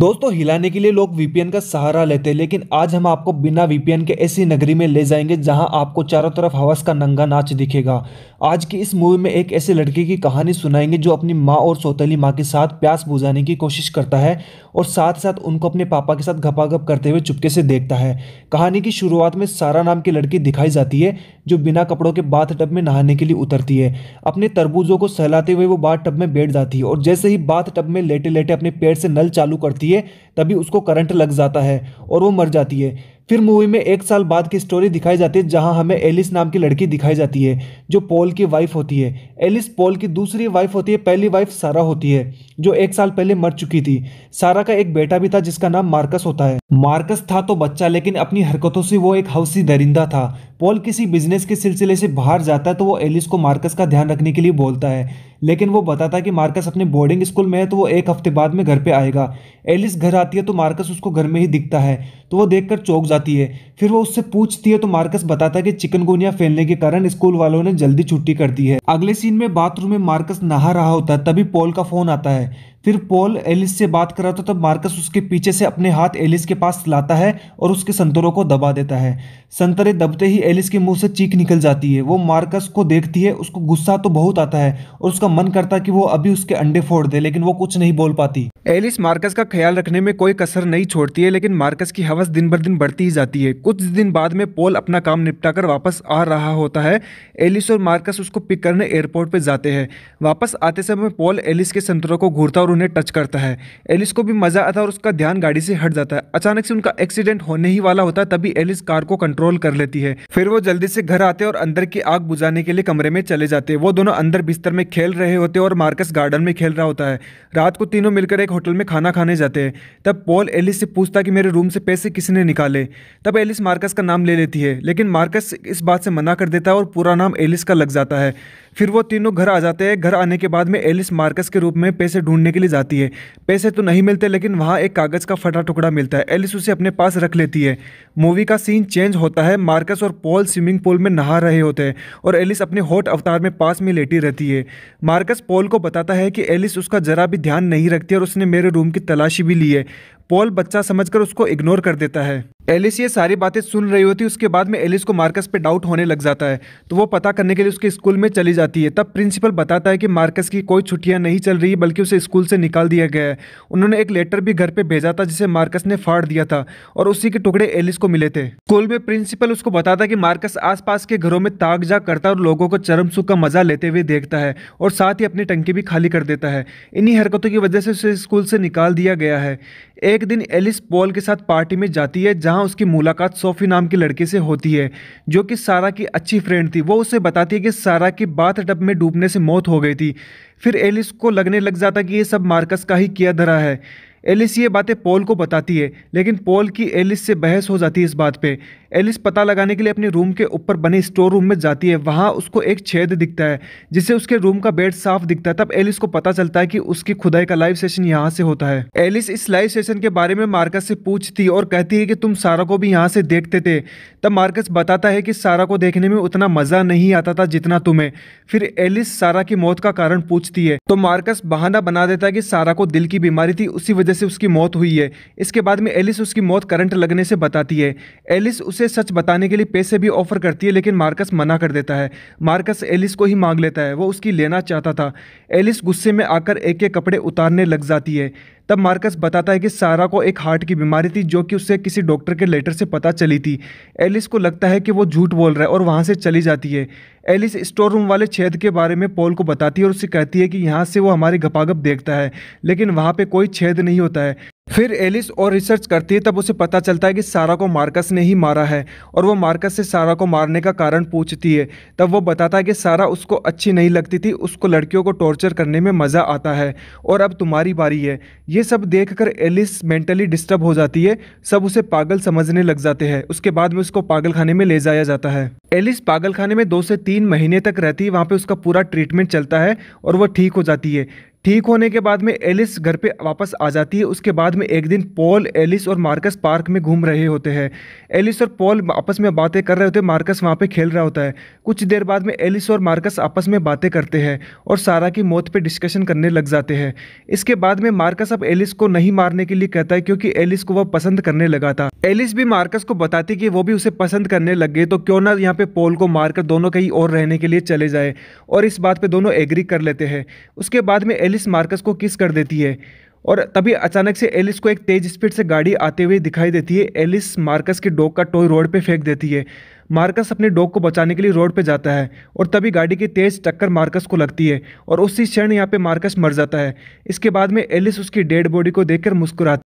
दोस्तों हिलाने के लिए लोग वीपीएन का सहारा लेते हैं लेकिन आज हम आपको बिना वीपीएन के ऐसी नगरी में ले जाएंगे जहां आपको चारों तरफ हवस का नंगा नाच दिखेगा आज की इस मूवी में एक ऐसे लड़के की कहानी सुनाएंगे जो अपनी माँ और सौतेली माँ के साथ प्यास बुझाने की कोशिश करता है और साथ साथ उनको अपने पापा के साथ घपाघप करते हुए चुपके से देखता है कहानी की शुरुआत में सारा नाम की लड़की दिखाई जाती है जो बिना कपड़ों के बाथ टब में नहाने के लिए उतरती है अपने तरबूजों को सहलाते हुए वो बाथ टब में बैठ जाती है और जैसे ही बाथ टब में लेटे लेटे अपने पेड़ से नल चालू करती है है तभी उसको करंट लग जाता है और वो मर जाती है फिर मूवी में एक साल बाद की स्टोरी दिखाई जाती है जहां हमें एलिस नाम की लड़की दिखाई जाती है जो पॉल की वाइफ होती है एलिस पॉल की दूसरी वाइफ होती है पहली वाइफ सारा होती है जो एक साल पहले मर चुकी थी सारा का एक बेटा भी था जिसका नाम मार्कस होता है मार्कस था तो बच्चा लेकिन अपनी हरकतों से वो एक हौसी दरिंदा था पॉल किसी बिजनेस के सिलसिले से बाहर जाता है तो वो एलिस को मार्कस का ध्यान रखने के लिए बोलता है लेकिन वो बताता है कि मार्कस अपने बोर्डिंग स्कूल में है तो वो एक हफ्ते बाद में घर पे आएगा एलिस घर आती है तो मार्कस उसको घर में ही दिखता है तो वो देखकर चौक जाता जाती है फिर वो उससे पूछती है तो मार्कस बताता है कि चिकनगुनिया फैलने के कारण स्कूल वालों ने जल्दी छुट्टी कर दी है अगले सीन में बाथरूम में मार्कस नहा रहा होता है तभी पॉल का फोन आता है फिर पॉल एलिस से बात कर रहा था तब मार्कस उसके पीछे से अपने हाथ एलिस के पास लाता है और उसके संतरों को दबा देता है संतरे दबते ही एलिस के मुंह से चीख निकल जाती है वो मार्कस को देखती है उसको गुस्सा तो बहुत आता है और उसका मन करता कि वो अभी उसके अंडे फोड़ दे लेकिन वो कुछ नहीं बोल पाती एलिस मार्कस का ख्याल रखने में कोई कसर नहीं छोड़ती है लेकिन मार्कस की हवस दिन भर दिन बढ़ती ही जाती है कुछ दिन बाद में पोल अपना काम निपटाकर वापस आ रहा होता है एलिस और मार्कस उसको पिक करने एयरपोर्ट पर जाते हैं वापस आते समय पोल एलिस के संतरों को घूरता और और उन्हें टच करता है एलिस को भी मज़ा आता है और उसका ध्यान गाड़ी से हट जाता है अचानक से उनका एक्सीडेंट होने ही वाला होता है तभी एलिस कार को कंट्रोल कर लेती है फिर वो जल्दी से घर आते और अंदर की आग बुझाने के लिए कमरे में चले जाते वो दोनों अंदर बिस्तर में खेल रहे होते और मार्कस गार्डन में खेल रहा होता है रात को तीनों मिलकर एक होटल में खाना खाने जाते हैं तब पॉल एलिस से पूछता कि मेरे रूम से पैसे किसने निकाले तब एलिस मार्कस का नाम ले लेती है लेकिन मार्कस इस बात से मना कर देता है और पूरा नाम एलिस का लग जाता है फिर वो तीनों घर आ जाते हैं घर आने के बाद में एलिस मार्कस के रूप में पैसे ढूंढने के लिए जाती है पैसे तो नहीं मिलते लेकिन वहाँ एक कागज़ का फटा टुकड़ा मिलता है एलिस उसे अपने पास रख लेती है मूवी का सीन चेंज होता है मार्कस और पॉल स्विमिंग पूल में नहा रहे होते हैं और एलिस अपने हॉट अवतार में पास में लेटी रहती है मार्कस पॉल को बताता है कि एलिस उसका ज़रा भी ध्यान नहीं रखती और उसने मेरे रूम की तलाशी भी ली है पॉल बच्चा समझकर उसको इग्नोर कर देता है एलिस ये सारी बातें सुन रही होती उसके बाद में एलिस को मार्कस पे डाउट होने लग जाता है तो वो पता करने के लिए उसके स्कूल में चली जाती है तब प्रिंसिपल बताता है कि मार्कस की कोई छुट्टियां नहीं चल रही बल्कि उसे स्कूल से निकाल दिया गया है उन्होंने एक लेटर भी घर पे भेजा था जिसे मार्कस ने फाड़ दिया था और उसी के टुकड़े एलिस को मिले थे स्कूल में प्रिंसिपल उसको बताता कि मार्कस आस के घरों में ताक जा करता और लोगों को चरम सुख का मजा लेते हुए देखता है और साथ ही अपनी टंकी भी खाली कर देता है इन्हीं हरकतों की वजह से उसे स्कूल से निकाल दिया गया है एक एक दिन एलिस पॉल के साथ पार्टी में जाती है जहां उसकी मुलाकात सोफी नाम के लड़के से होती है जो कि सारा की अच्छी फ्रेंड थी वो उसे बताती है कि सारा की बात डब में डूबने से मौत हो गई थी फिर एलिस को लगने लग जाता कि ये सब मार्कस का ही किया धरा है एलिस ये बातें पॉल को बताती है लेकिन पॉल की एलिस से बहस हो जाती है इस बात पे एलिस पता लगाने के लिए अपने रूम के ऊपर बने स्टोर रूम में जाती है वहाँ उसको एक छेद दिखता है जिससे उसके रूम का बेड साफ दिखता है तब एलिस को पता चलता है कि उसकी खुदाई का लाइव सेशन यहाँ से होता है एलिस इस लाइव सेशन के बारे में मार्कस से पूछती और कहती है कि तुम सारा को भी यहाँ से देखते थे तब मार्कस बताता है कि सारा को देखने में उतना मज़ा नहीं आता था जितना तुम्हें फिर एलिस सारा की मौत का कारण पूछती है तो मार्कस बहाना बना देता है कि सारा को दिल की बीमारी थी उसी वजह से उसकी मौत हुई है इसके बाद में एलिस उसकी मौत करंट लगने से बताती है एलिस उसे सच बताने के लिए पैसे भी ऑफर करती है लेकिन मार्कस मना कर देता है मार्कस एलिस को ही मांग लेता है वो उसकी लेना चाहता था एलिस गुस्से में आकर एक एक कपड़े उतारने लग जाती है तब मार्कस बताता है कि सारा को एक हार्ट की बीमारी थी जो कि उसे किसी डॉक्टर के लेटर से पता चली थी एलिस को लगता है कि वो झूठ बोल रहा है और वहाँ से चली जाती है एलिस स्टोर रूम वाले छेद के बारे में पॉल को बताती है और उससे कहती है कि यहाँ से वो हमारे गपागप देखता है लेकिन वहाँ पर कोई छेद नहीं होता है फिर एलिस और रिसर्च करती है तब उसे पता चलता है कि सारा को मार्कस ने ही मारा है और वो मार्कस से सारा को मारने का कारण पूछती है तब वो बताता है कि सारा उसको अच्छी नहीं लगती थी उसको लड़कियों को टॉर्चर करने में मज़ा आता है और अब तुम्हारी बारी है ये सब देख कर एलिस मेंटली डिस्टर्ब हो जाती है सब उसे पागल समझने लग जाते हैं उसके बाद में उसको पागल खाने में ले जाया जाता है एलिस पागल खाने में दो से तीन महीने तक रहती है वहाँ पर उसका पूरा ट्रीटमेंट चलता है और वह ठीक हो जाती है ठीक होने के बाद में एलिस घर पे वापस आ जाती है उसके बाद में एक दिन पॉल एलिस और मार्कस पार्क में घूम रहे होते हैं एलिस और पॉल आपस में बातें कर रहे होते हैं मार्कस वहाँ पे खेल रहा होता है कुछ देर बाद में एलिस और मार्कस आपस में बातें करते हैं और सारा की मौत पे डिस्कशन करने लग जाते हैं इसके बाद में मार्कस अब एलिस को नहीं मारने के लिए कहता है क्योंकि एलिस को वह पसंद करने लगा था एलिस भी मार्कस को बताती कि वो भी उसे पसंद करने लग गए तो क्यों ना यहाँ पे पॉल को मारकर दोनों कहीं और रहने के लिए चले जाए और इस बात पर दोनों एग्री कर लेते हैं उसके बाद में एलिस मार्कस को किस कर देती है और तभी अचानक से एलिस को एक तेज स्पीड से गाड़ी आते हुए दिखाई देती है एलिस मार्कस के डॉग का टॉय रोड पे फेंक देती है मार्कस अपने डॉग को बचाने के लिए रोड पे जाता है और तभी गाड़ी की तेज टक्कर मार्कस को लगती है और उसी क्षण यहाँ पे मार्कस मर जाता है इसके बाद में एलिस उसकी डेड बॉडी को देखकर मुस्कुराती